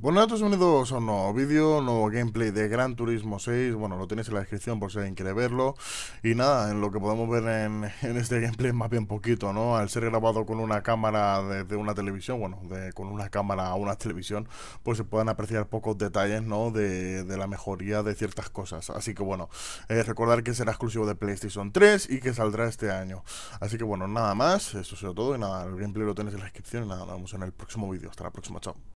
Bueno, nosotros hemos venido a un nuevo vídeo, nuevo gameplay de Gran Turismo 6. Bueno, lo tenéis en la descripción por si alguien quiere verlo. Y nada, en lo que podemos ver en, este gameplay más bien poquito, ¿no? Al ser grabado con una cámara de, una televisión, bueno, con una cámara a una televisión, pues se pueden apreciar pocos detalles, ¿no? De, la mejoría de ciertas cosas. Así que bueno, eh, recordar que será exclusivo de PlayStation 3 y que saldrá este año. Así que bueno, nada más, eso ha todo. Y nada, el gameplay lo tenéis en la descripción. Y nada, nos vemos en el próximo vídeo. Hasta la próxima, chao.